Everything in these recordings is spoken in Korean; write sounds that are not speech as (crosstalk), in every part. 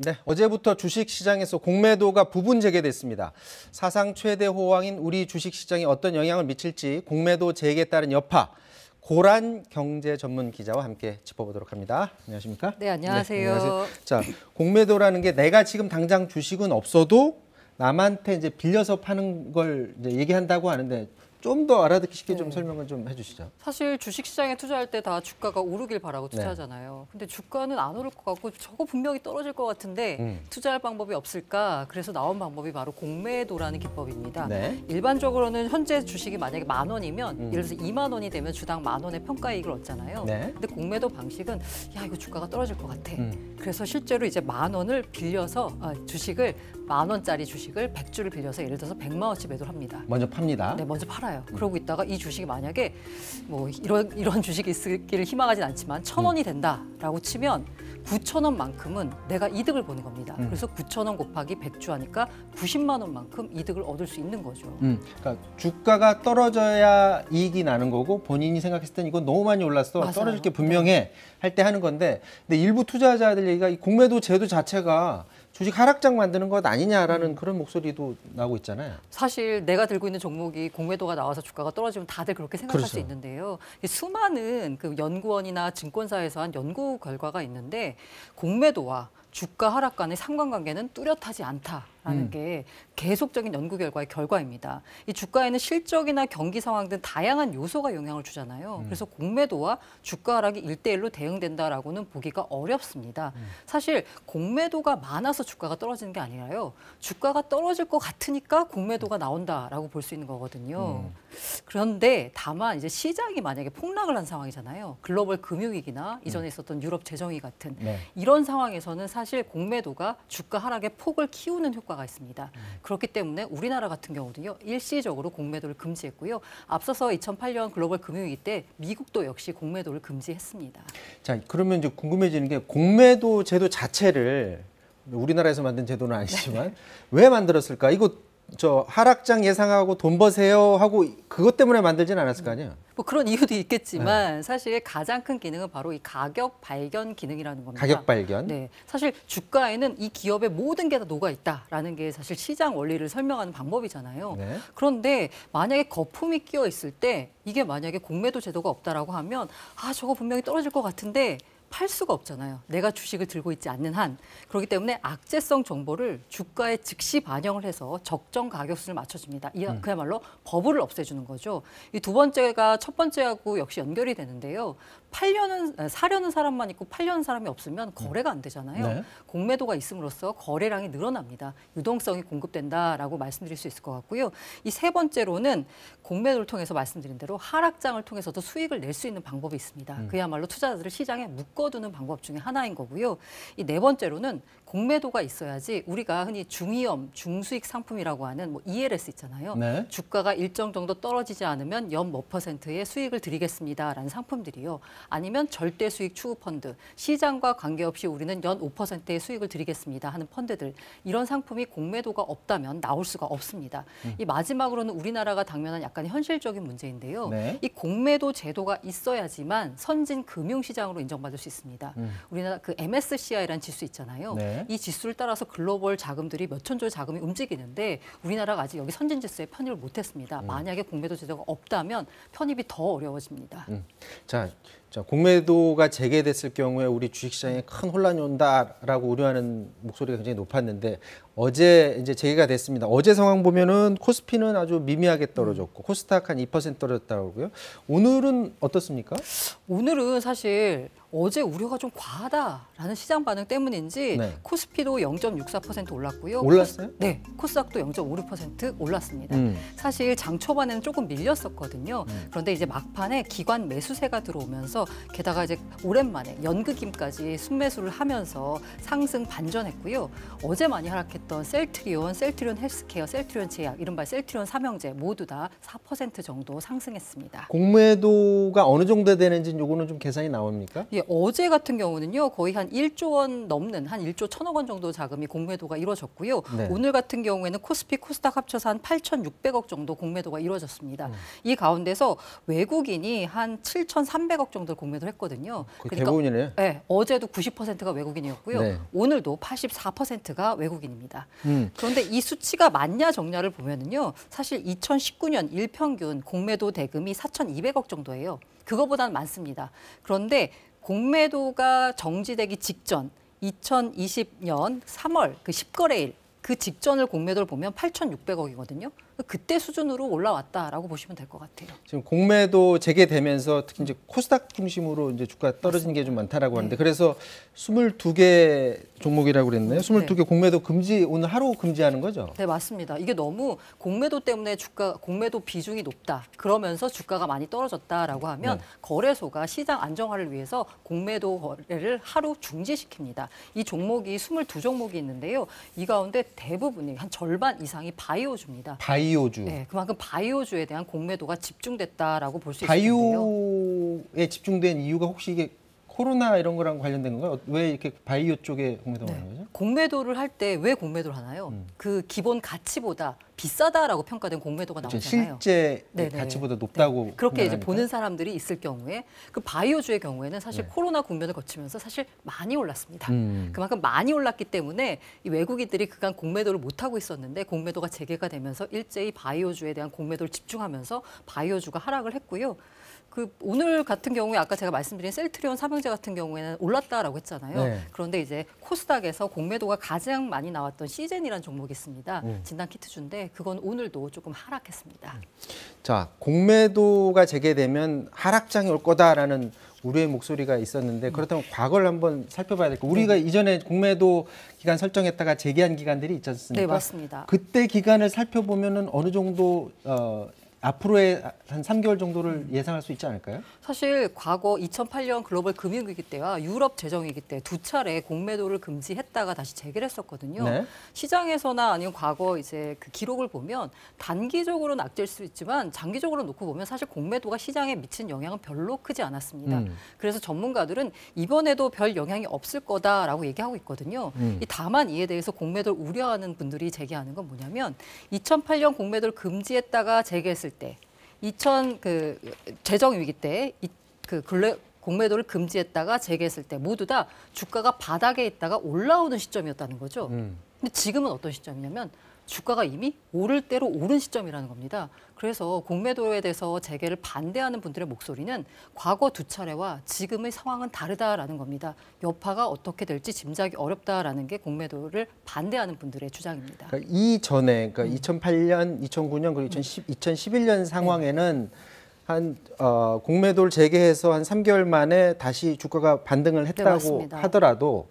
네, 어제부터 주식시장에서 공매도가 부분 재개됐습니다. 사상 최대 호황인 우리 주식시장에 어떤 영향을 미칠지 공매도 재개에 따른 여파, 고란 경제 전문 기자와 함께 짚어보도록 합니다. 안녕하십니까? 네, 안녕하세요. 네, 안녕하세요. 자, 공매도라는 게 내가 네 지금 당장 주식은 없어도 남한테 이제 빌려서 파는 걸 이제 얘기한다고 하는데 좀더 알아듣기 쉽게 네. 좀 설명을 좀 해주시죠. 사실 주식시장에 투자할 때 다 주가가 오르길 바라고 네. 투자하잖아요. 네. 근데 주가는 안 오를 것 같고 저거 분명히 떨어질 것 같은데 음. 투자할 방법이 없을까? 그래서 나온 방법이 바로 공매도라는 기법입니다. 네. 일반적으로는 현재 주식이 만약에 만 원이면 음. 예를 들어서 2만 원이 되면 주당 만 원의 평가이익을 얻잖아요. 네. 근데 공매도 방식은 야 이거 주가가 떨어질 것 같아. 음. 그래서 실제로 이제 만 원을 빌려서 아, 주식을 만 원짜리 주식을 백주를 빌려서 예를 들어서 백만 원씩 매도를 합니다. 먼저 팝니다. 네, 먼저 팔아요. 음. 그러고 있다가 이 주식이 만약에 뭐 이런 이런 주식이 있기를 희망하진 않지만 천원이 음. 된다라고 치면 구천 원만큼은 내가 이득을 보는 겁니다. 음. 그래서 구천 원 곱하기 백 주 하니까 구십만 원만큼 이득을 얻을 수 있는 거죠. 음. 그러니까 주가가 떨어져야 이익이 나는 거고 본인이 생각했을 땐 이건 너무 많이 올랐어. 맞아요. 떨어질 게 분명해. 네. 할때 하는 건데 근데 일부 투자자들 얘기가 이 공매도 제도 자체가 주식 하락장 만드는 것 아니냐라는 음. 그런 목소리도 나오고 있잖아요. 사실 내가 들고 있는 종목이 공매도가 나와서 주가가 떨어지면 다들 그렇게 생각할 그렇죠. 수 있는데요. 수많은 그 연구원이나 증권사에서 한 연구 결과가 있는데 공매도와 주가 하락간의 상관관계는 뚜렷하지 않다라는 음. 게 계속적인 연구 결과의 결과입니다. 이 주가에는 실적이나 경기 상황 등 다양한 요소가 영향을 주잖아요. 음. 그래서 공매도와 주가 하락이 일대일로 대응된다라고는 보기가 어렵습니다. 음. 사실 공매도가 많아서 주가가 떨어지는 게 아니라요. 주가가 떨어질 것 같으니까 공매도가 나온다라고 볼 수 있는 거거든요. 음. 그런데 다만 이제 시장이 만약에 폭락을 한 상황이잖아요. 글로벌 금융위기나 음. 이전에 있었던 유럽 재정위 같은 네. 이런 상황에서는 사실 공매도가 주가 하락의 폭을 키우는 효과가 있습니다. 그렇기 때문에 우리나라 같은 경우도요. 일시적으로 공매도를 금지했고요. 앞서서 2008년 글로벌 금융위기 때 미국도 역시 공매도를 금지했습니다. 자, 그러면 이제 궁금해지는 게 공매도 제도 자체를 우리나라에서 만든 제도는 아니지만 네. 왜 만들었을까? 이거 저 하락장 예상하고 돈 버세요 하고 그것 때문에 만들진 않았을 거 아니에요. 뭐 그런 이유도 있겠지만 네. 사실 가장 큰 기능은 바로 이 가격 발견 기능이라는 겁니다. 가격 발견. 네, 사실 주가에는 이 기업의 모든 게 다 녹아 있다라는 게 사실 시장 원리를 설명하는 방법이잖아요. 네. 그런데 만약에 거품이 끼어 있을 때 이게 만약에 공매도 제도가 없다라고 하면 아 저거 분명히 떨어질 것 같은데 팔 수가 없잖아요. 내가 주식을 들고 있지 않는 한. 그렇기 때문에 악재성 정보를 주가에 즉시 반영을 해서 적정 가격 수를 맞춰줍니다. 이 음. 그야말로 버블을 없애주는 거죠. 이 두 번째가 첫 번째하고 역시 연결이 되는데요. 팔려는 아, 사려는 사람만 있고 팔려는 사람이 없으면 음. 거래가 안 되잖아요. 네. 공매도가 있음으로써 거래량이 늘어납니다. 유동성이 공급된다라고 말씀드릴 수 있을 것 같고요. 이 세 번째로는 공매도를 통해서 말씀드린 대로 하락장을 통해서도 수익을 낼 수 있는 방법이 있습니다. 음. 그야말로 투자자들을 시장에 묶고 묶어두는 방법 중에 하나인 거고요. 이네 번째로는 공매도가 있어야지 우리가 흔히 중위험, 중수익 상품이라고 하는 뭐 ELS 있잖아요. 네. 주가가 일정 정도 떨어지지 않으면 연몇 뭐 퍼센트의 수익을 드리겠습니다라는 상품들이요. 아니면 절대 수익 추구 펀드, 시장과 관계없이 우리는 연 5%의 수익을 드리겠습니다 하는 펀드들 이런 상품이 공매도가 없다면 나올 수가 없습니다. 음. 이 마지막으로는 우리나라가 당면한 약간 현실적인 문제인데요. 네. 이 공매도 제도가 있어야지만 선진 금융시장으로 인정받을 수 있습니다. 음. 우리나라 그 MSCI라는 지수 있잖아요. 네. 이 지수를 따라서 글로벌 자금들이 몇천 조 자금이 움직이는데 우리나라가 아직 여기 선진 지수에 편입을 못했습니다. 음. 만약에 공매도 제도가 없다면 편입이 더 어려워집니다. 음. 자, 자, 공매도가 재개됐을 경우에 우리 주식시장에 큰 혼란이 온다라고 우려하는 목소리가 굉장히 높았는데 어제 이제 재개가 됐습니다. 어제 상황 보면은 코스피는 아주 미미하게 떨어졌고 코스닥 한 2% 떨어졌다고요. 오늘은 어떻습니까? 오늘은 사실 어제 우려가 좀 과하다라는 시장 반응 때문인지 네. 코스피도 0.64% 올랐고요. 올랐어요? 네, 코스닥도 0.56% 올랐습니다. 음. 사실 장 초반에는 조금 밀렸었거든요. 음. 그런데 이제 막판에 기관 매수세가 들어오면서 하면서 게다가 이제 오랜만에 연극임까지 순매수를 하면서 상승 반전했고요. 어제 많이 하락했던 셀트리온, 셀트리온 헬스케어, 셀트리온 제약, 이른바 셀트리온 삼형제 모두 다 4% 정도 상승했습니다. 공매도가 어느 정도 되는지 요거는 좀 계산이 나옵니까? 예, 어제 같은 경우는요. 거의 한 1조 원 넘는 한 1조 1천억 원 정도 자금이 공매도가 이루어졌고요. 네. 오늘 같은 경우에는 코스피, 코스닥 합쳐서 한 8,600억 정도 공매도가 이루어졌습니다. 음. 이 가운데서 외국인이 한 7,300억 정도 정도를 공개를 했거든요. 그 그러니까 대부분이네요. 네, 어제도 90%가 외국인이었고요. 네. 오늘도 84%가 외국인입니다. 음. 그런데 이 수치가 맞냐 정냐를 보면은요. 사실 2019년 일평균 공매도 대금이 4,200억 정도예요. 그거보다는 많습니다. 그런데 공매도가 정지되기 직전 2020년 3월 그 10거래일 그 직전을 공매도를 보면 8,600억이거든요. 그때 수준으로 올라왔다라고 보시면 될 것 같아요. 지금 공매도 재개되면서 특히 이제 코스닥 중심으로 이제 주가 떨어진 게 좀 많다라고 하는데 네. 그래서 22개 종목이라고 그랬나요 22개 네. 공매도 금지 오늘 하루 금지하는 거죠? 네, 맞습니다. 이게 너무 공매도 때문에 주가 공매도 비중이 높다. 그러면서 주가가 많이 떨어졌다라고 하면 네. 거래소가 시장 안정화를 위해서 공매도 거래를 하루 중지시킵니다. 이 종목이 22종목이 있는데요. 이 가운데 대부분이 한 절반 이상이 바이오주입니다. 바이 바이오주. 네, 그만큼 바이오주에 대한 공매도가 집중됐다라고 볼 수 있겠네요. 바이오에 집중된 이유가 혹시 이게 코로나 이런 거랑 관련된 건가요? 왜 이렇게 바이오 쪽에 공매도를 네. 하는 거죠? 공매도를 할 때 왜 공매도를 하나요? 음. 그 기본 가치보다 비싸다라고 평가된 공매도가 그렇죠. 나오잖아요. 실제 네네. 네. 가치보다 네. 높다고 네. 그렇게 이제 보는 사람들이 있을 경우에 그 바이오주의 경우에는 사실 네. 코로나 국면을 거치면서 사실 많이 올랐습니다. 음. 그만큼 많이 올랐기 때문에 이 외국인들이 그간 공매도를 못 하고 있었는데 공매도가 재개가 되면서 일제히 바이오주에 대한 공매도를 집중하면서 바이오주가 하락을 했고요. 그 오늘 같은 경우에 아까 제가 말씀드린 셀트리온 삼형제 같은 경우에는 올랐다라고 했잖아요. 네. 그런데 이제 코스닥에서 공매도가 가장 많이 나왔던 시젠이라는 종목이 있습니다. 음. 진단 키트주인데 그건 오늘도 조금 하락했습니다. 자, 공매도가 재개되면 하락장이 올 거다라는 우려의 목소리가 있었는데 그렇다면 음. 과거를 한번 살펴봐야 될 거. 우리가 네. 이전에 공매도 기간 설정했다가 재개한 기간들이 있지 습니까 네, 맞습니다. 그때 기간을 살펴보면 어느 정도 어, 앞으로의 한 3개월 정도를 예상할 수 있지 않을까요? 사실 과거 2008년 글로벌 금융위기 때와 유럽 재정위기 때 두 차례 공매도를 금지했다가 다시 재개했었거든요. 네. 시장에서나 아니면 과거 이제 그 기록을 보면 단기적으로 는 악질 수 있지만 장기적으로 놓고 보면 사실 공매도가 시장에 미친 영향은 별로 크지 않았습니다. 음. 그래서 전문가들은 이번에도 별 영향이 없을 거다라고 얘기하고 있거든요. 음. 다만 이에 대해서 공매도를 우려하는 분들이 제기하는 건 뭐냐면 2008년 공매도를 금지했다가 재개했을 있을때 2000, 그 재정 위기 때 이, 그 근래 공매도를 금지했다가 재개했을 때 모두 다 주가가 바닥에 있다가 올라오는 시점이었다는 거죠. 음. 근데 지금은 어떤 시점이냐면 주가가 이미 오를 대로 오른 시점이라는 겁니다. 그래서 공매도에 대해서 재개를 반대하는 분들의 목소리는 과거 두 차례와 지금의 상황은 다르다라는 겁니다. 여파가 어떻게 될지 짐작이 어렵다라는 게 공매도를 반대하는 분들의 주장입니다. 그러니까 이전에 그러니까 2008년, 음. 2009년 그리고 2010, 2011년 음. 상황에는 네. 한 어, 공매도를 재개해서 한 3개월 만에 다시 주가가 반등을 했다고 네, 하더라도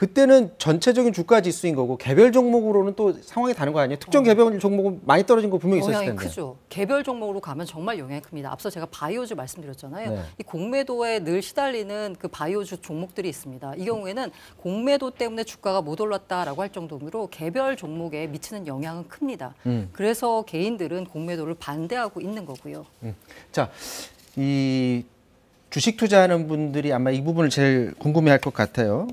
그때는 전체적인 주가 지수인 거고 개별 종목으로는 또 상황이 다른 거 아니에요? 특정 어. 개별 종목은 많이 떨어진 거 분명히 있었을 텐데. 크죠. 개별 종목으로 가면 정말 영향이 큽니다. 앞서 제가 바이오주 말씀드렸잖아요. 네. 이 공매도에 늘 시달리는 그 바이오주 종목들이 있습니다. 이 경우에는 공매도 때문에 주가가 못 올랐다라고 할 정도로 개별 종목에 미치는 영향은 큽니다. 음. 그래서 개인들은 공매도를 반대하고 있는 거고요. 음. 자, 이 주식 투자하는 분들이 아마 이 부분을 제일 궁금해할 것 같아요.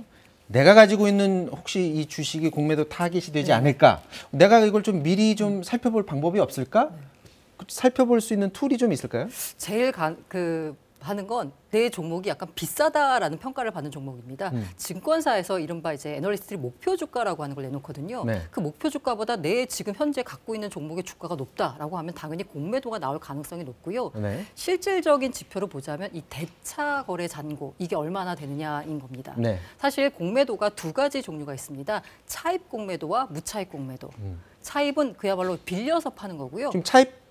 내가 가지고 있는 혹시 이 주식이 공매도 타깃이 되지 네. 않을까? 내가 이걸 좀 미리 좀 살펴볼 방법이 없을까? 네. 살펴볼 수 있는 툴이 좀 있을까요? 제일 가, 그 하는 건 내 종목이 약간 비싸다라는 평가를 받는 종목입니다. 음. 증권사에서 이른바 이제 애널리스트들이 목표 주가라고 하는 걸 내놓거든요. 네. 그 목표 주가보다 내 지금 현재 갖고 있는 종목의 주가가 높다라고 하면 당연히 공매도가 나올 가능성이 높고요. 네. 실질적인 지표로 보자면 이 대차 거래 잔고 이게 얼마나 되느냐인 겁니다. 네. 사실 공매도가 두 가지 종류가 있습니다. 차입 공매도와 무차입 공매도. 음. 차입은 그야말로 빌려서 파는 거고요. 지금 차입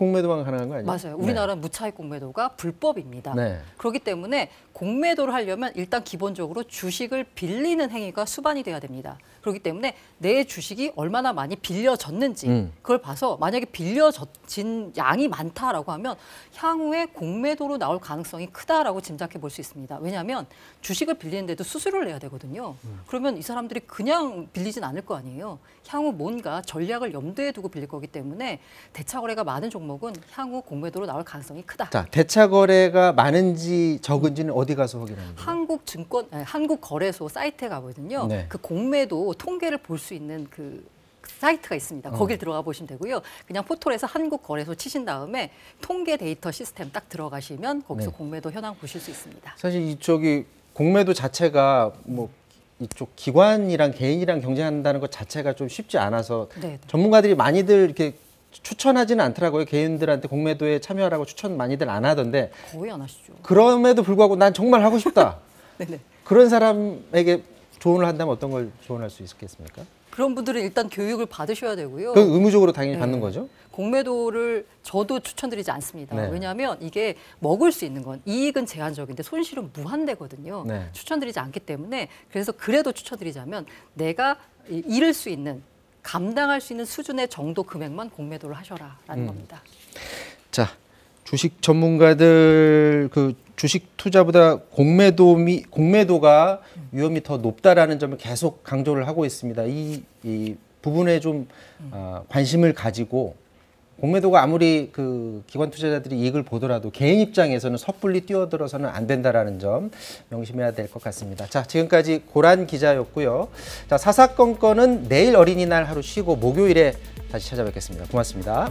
공매도만 가능한 거 아니에요? 맞아요. 우리나라 네. 무차익 공매도가 불법입니다. 네. 그렇기 때문에 공매도를 하려면 일단 기본적으로 주식을 빌리는 행위가 수반이 돼야 됩니다. 그렇기 때문에 내 주식이 얼마나 많이 빌려졌는지 음. 그걸 봐서 만약에 빌려진 양이 많다라고 하면 향후에 공매도로 나올 가능성이 크다라고 짐작해 볼 수 있습니다. 왜냐하면 주식을 빌리는데도 수수료를 내야 되거든요. 음. 그러면 이 사람들이 그냥 빌리진 않을 거 아니에요. 향후 뭔가 전략을 염두에 두고 빌릴 거기 때문에 대차 거래가 많은 종목 종목은 향후 공매도로 나올 가능성이 크다. 자, 대차 거래가 많은지 적은지는 어디 가서 확인합니까? 한국 증권, 아니, 한국 거래소 사이트에 가거든요. 네. 그 공매도 통계를 볼 수 있는 그 사이트가 있습니다. 어. 거길 어. 들어가 보시면 되고요. 그냥 포털에서 한국 거래소 치신 다음에 통계 데이터 시스템 딱 들어가시면 거기서 네. 공매도 현황 보실 수 있습니다. 사실 이쪽이 공매도 자체가 뭐 이쪽 기관이랑 개인이랑 경쟁한다는 것 자체가 좀 쉽지 않아서 네네. 전문가들이 많이들 이렇게 추천하지는 않더라고요. 개인들한테 공매도에 참여하라고 추천 많이들 안 하던데 거의 안 하시죠. 그럼에도 불구하고 난 정말 하고 싶다. (laughs) 네, 네. 그런 사람에게 조언을 한다면 어떤 걸 조언할 수 있겠습니까? 그런 분들은 일단 교육을 받으셔야 되고요. 그 의무적으로 당연히 네. 받는 거죠. 공매도를 저도 추천드리지 않습니다. 네. 왜냐하면 이게 먹을 수 있는 건 이익은 제한적인데 손실은 무한대거든요. 네. 추천드리지 않기 때문에 그래서 그래도 추천드리자면 내가 잃을 수 있는 감당할 수 있는 수준의 정도 금액만 공매도를 하셔라라는 음. 겁니다. 자, 주식 전문가들 그 주식 투자보다 공매도미 공매도가 음. 위험이 더 높다라는 점을 계속 강조를 하고 있습니다. 이, 이 부분에 좀 어, 관심을 가지고 공매도가 아무리 그 기관 투자자들이 이익을 보더라도 개인 입장에서는 섣불리 뛰어들어서는 안 된다라는 점 명심해야 될 것 같습니다. 자, 지금까지 고란 기자였고요. 자, 사사건건은 내일 어린이날 하루 쉬고 목요일에 다시 찾아뵙겠습니다. 고맙습니다.